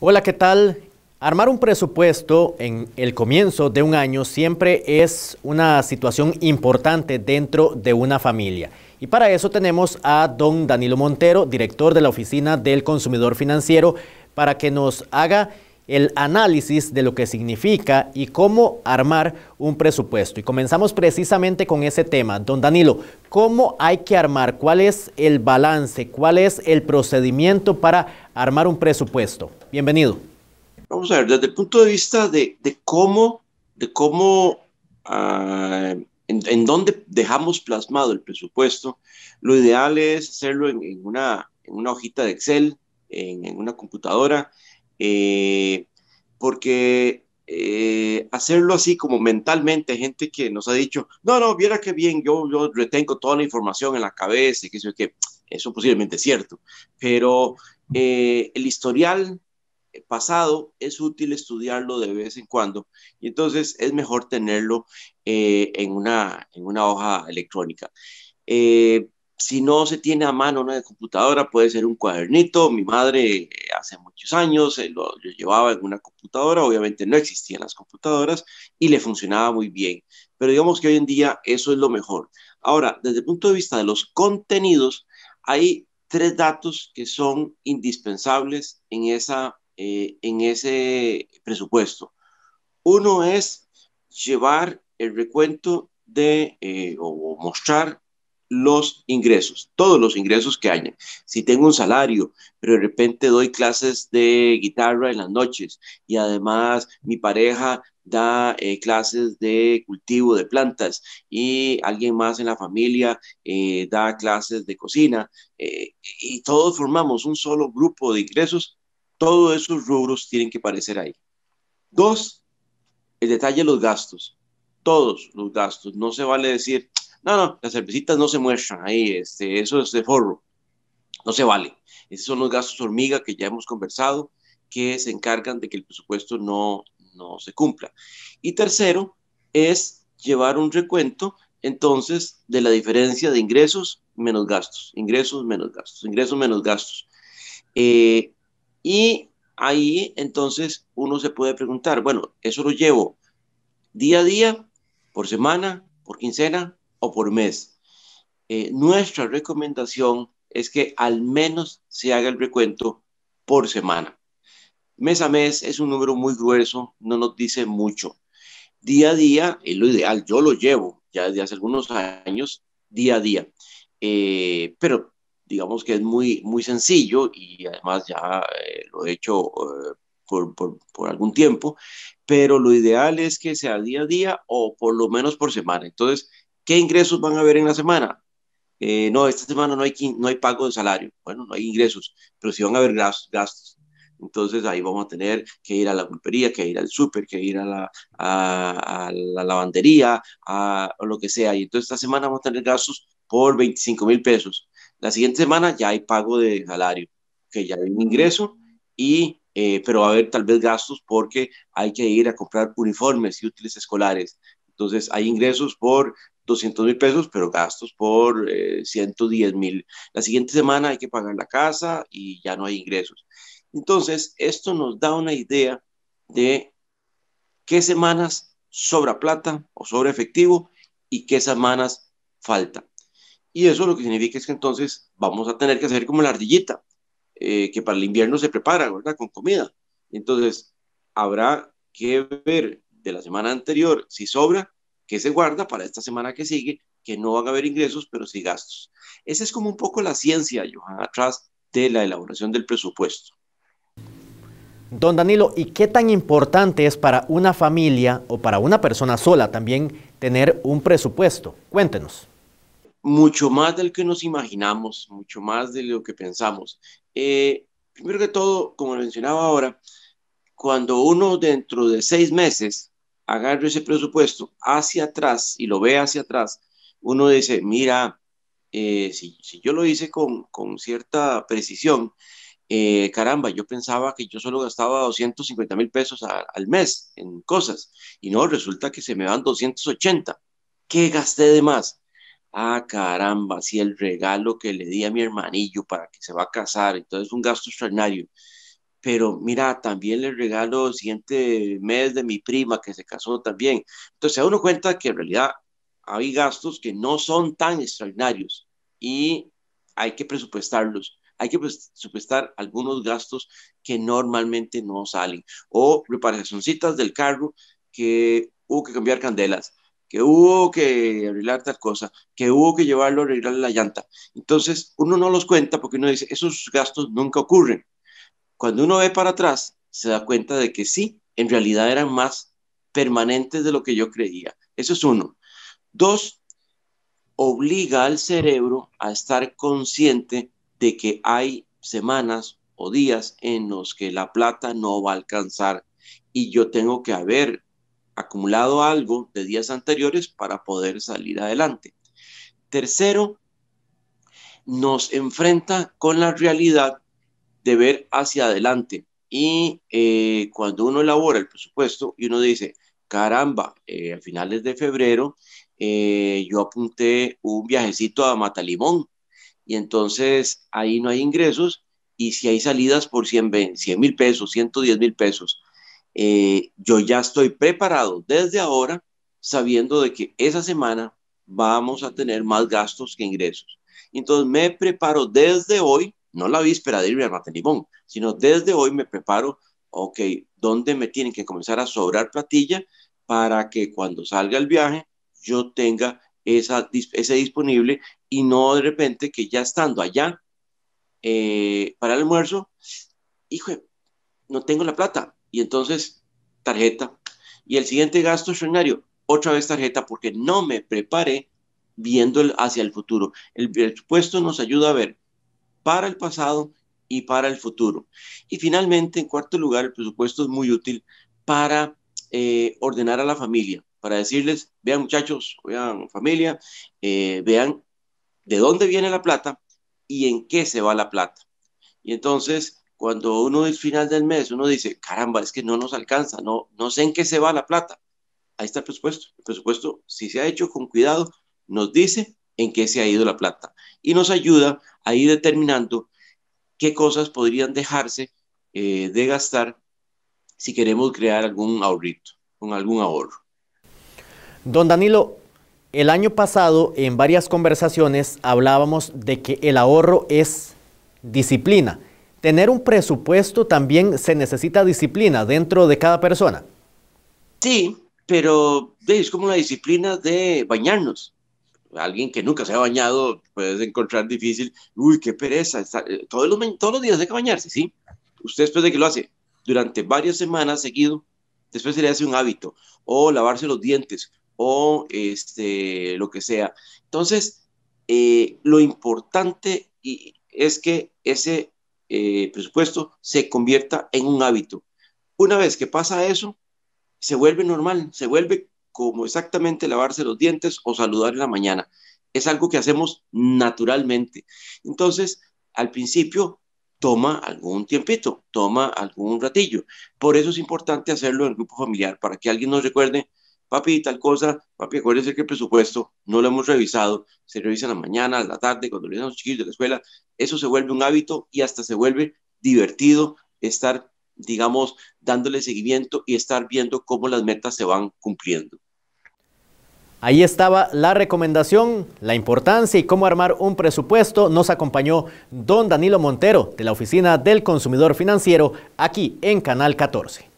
Hola, ¿qué tal? Armar un presupuesto en el comienzo de un año siempre es una situación importante dentro de una familia. Y para eso tenemos a don Danilo Montero, director de la Oficina del Consumidor Financiero, para que nos haga el análisis de lo que significa y cómo armar un presupuesto. Y comenzamos precisamente con ese tema. Don Danilo, ¿cómo hay que armar? ¿Cuál es el balance? ¿Cuál es el procedimiento para armar un presupuesto? Bienvenido. Vamos a ver, desde el punto de vista de, cómo, de cómo ah, en, dónde dejamos plasmado el presupuesto, lo ideal es hacerlo una, en una, hojita de Excel, en, una computadora, eh, porque eh, hacerlo así como mentalmente, gente que nos ha dicho, no, no, viera qué bien, yo, yo retengo toda la información en la cabeza y que eso, que eso posiblemente es cierto, pero eh, el historial pasado es útil estudiarlo de vez en cuando y entonces es mejor tenerlo en, una, en una hoja electrónica si no se tiene a mano una computadora, puede ser un cuadernito. Mi madre eh, hace muchos años eh, lo, llevaba en una computadora, obviamente no existían las computadoras y le funcionaba muy bien. Pero digamos que hoy en día eso es lo mejor. Ahora, desde el punto de vista de los contenidos, hay tres datos que son indispensables en, esa, eh, en ese presupuesto. Uno es llevar el recuento de o mostrar los ingresos, todos los ingresos que haya. Si tengo un salario, pero de repente doy clases de guitarra en las noches y además mi pareja da eh, clases de cultivo de plantas y alguien más en la familia eh, da clases de cocina eh, y todos formamos un solo grupo de ingresos, todos esos rubros tienen que aparecer ahí. Dos, el detalle de los gastos, todos los gastos, no se vale decir, no, no, las cervecitas no se muestran ahí, este, eso es de forro, no se vale. Esos son los gastos hormiga que ya hemos conversado, que se encargan de que el presupuesto no, se cumpla. Y tercero, es llevar un recuento entonces de la diferencia de ingresos menos gastos, ingresos menos gastos, ingresos menos gastos. Eh, y ahí entonces uno se puede preguntar, bueno, eso lo llevo día a día, por semana, por quincena, o por mes. Eh, nuestra recomendación es que al menos se haga el recuento por semana. Mes a mes es un número muy grueso, no nos dice mucho. Día a día es lo ideal, yo lo llevo ya desde hace algunos años, día a día. Eh, pero digamos que es muy, muy sencillo y además ya eh, lo he hecho por, por, algún tiempo, pero lo ideal es que sea día a día o por lo menos por semana. Entonces, ¿Qué ingresos van a haber en la semana? Eh, no, esta semana no hay, no hay pago de salario. Bueno, no hay ingresos, pero sí van a haber gastos. Entonces ahí vamos a tener que ir a la pulpería, que ir al súper, que ir a la, a, la lavandería, a, lo que sea. Y entonces esta semana vamos a tener gastos por 25 mil pesos. La siguiente semana ya hay pago de salario, que ya hay un ingreso, y, eh, pero va a haber tal vez gastos porque hay que ir a comprar uniformes y útiles escolares. Entonces hay ingresos por 200 mil pesos, pero gastos por 110 eh, mil. La siguiente semana hay que pagar la casa y ya no hay ingresos. Entonces, esto nos da una idea de qué semanas sobra plata o sobra efectivo y qué semanas falta. Y eso lo que significa es que entonces vamos a tener que hacer como la ardillita, eh, que para el invierno se prepara, ¿verdad? Con comida. Entonces, habrá que ver de la semana anterior si sobra que se guarda para esta semana que sigue, que no van a haber ingresos, pero sí gastos. Esa es como un poco la ciencia, Johan, atrás de la elaboración del presupuesto. Don Danilo, ¿y qué tan importante es para una familia o para una persona sola también tener un presupuesto? Cuéntenos. Mucho más del que nos imaginamos, mucho más de lo que pensamos. Eh, primero que todo, como mencionaba ahora, cuando uno dentro de seis meses agarro ese presupuesto hacia atrás y lo ve hacia atrás, uno dice, mira, eh, si, yo lo hice con, cierta precisión, eh, caramba, yo pensaba que yo solo gastaba 250 mil pesos al mes en cosas y no, resulta que se me van 280. ¿Qué gasté de más? Ah, caramba, si el regalo que le di a mi hermanillo para que se va a casar, entonces es un gasto extraordinario pero mira, también le regalo el siguiente mes de mi prima que se casó también. Entonces uno cuenta que en realidad hay gastos que no son tan extraordinarios y hay que presupuestarlos. Hay que presupuestar algunos gastos que normalmente no salen. O reparacioncitas del carro que hubo que cambiar candelas, que hubo que arreglar tal cosa, que hubo que llevarlo a arreglar la llanta. Entonces uno no los cuenta porque uno dice, esos gastos nunca ocurren cuando uno ve para atrás, se da cuenta de que sí, en realidad eran más permanentes de lo que yo creía. Eso es uno. Dos, obliga al cerebro a estar consciente de que hay semanas o días en los que la plata no va a alcanzar y yo tengo que haber acumulado algo de días anteriores para poder salir adelante. Tercero, nos enfrenta con la realidad de ver hacia adelante. Y eh, cuando uno elabora el presupuesto y uno dice, caramba, eh, a finales de febrero eh, yo apunté un viajecito a Matalimón y entonces ahí no hay ingresos y si hay salidas por 100 mil pesos, 110 mil pesos, yo ya estoy preparado desde ahora sabiendo de que esa semana vamos a tener más gastos que ingresos. Entonces me preparo desde hoy no la víspera de irme al Limón, sino desde hoy me preparo, ok, donde me tienen que comenzar a sobrar platilla para que cuando salga el viaje yo tenga esa, ese disponible y no de repente que ya estando allá eh, para el almuerzo, hijo, no tengo la plata y entonces tarjeta. Y el siguiente gasto extraordinario, otra vez tarjeta porque no me preparé viendo hacia el futuro. El presupuesto nos ayuda a ver para el pasado y para el futuro. Y finalmente, en cuarto lugar, el presupuesto es muy útil para eh, ordenar a la familia, para decirles, vean muchachos, vean familia, eh, vean de dónde viene la plata y en qué se va la plata. Y entonces, cuando uno es final del mes, uno dice, caramba, es que no nos alcanza, no, no sé en qué se va la plata. Ahí está el presupuesto. El presupuesto, si se ha hecho con cuidado, nos dice en qué se ha ido la plata y nos ayuda Ahí determinando qué cosas podrían dejarse eh, de gastar si queremos crear algún ahorrito, con algún ahorro. Don Danilo, el año pasado en varias conversaciones hablábamos de que el ahorro es disciplina. Tener un presupuesto también se necesita disciplina dentro de cada persona. Sí, pero es como la disciplina de bañarnos alguien que nunca se ha bañado puede encontrar difícil, uy, qué pereza, eh, todos, los, todos los días hay que bañarse, ¿sí? Usted después de que lo hace durante varias semanas seguido, después se le hace un hábito, o lavarse los dientes, o este, lo que sea. Entonces, eh, lo importante es que ese eh, presupuesto se convierta en un hábito. Una vez que pasa eso, se vuelve normal, se vuelve como exactamente lavarse los dientes o saludar en la mañana. Es algo que hacemos naturalmente. Entonces, al principio toma algún tiempito, toma algún ratillo. Por eso es importante hacerlo en el grupo familiar, para que alguien nos recuerde, papi, tal cosa, papi, acuérdese que el presupuesto no lo hemos revisado, se revisa en la mañana, en la tarde, cuando vienen los chiquillos de la escuela, eso se vuelve un hábito y hasta se vuelve divertido estar, digamos, dándole seguimiento y estar viendo cómo las metas se van cumpliendo. Ahí estaba la recomendación, la importancia y cómo armar un presupuesto. Nos acompañó don Danilo Montero de la Oficina del Consumidor Financiero aquí en Canal 14.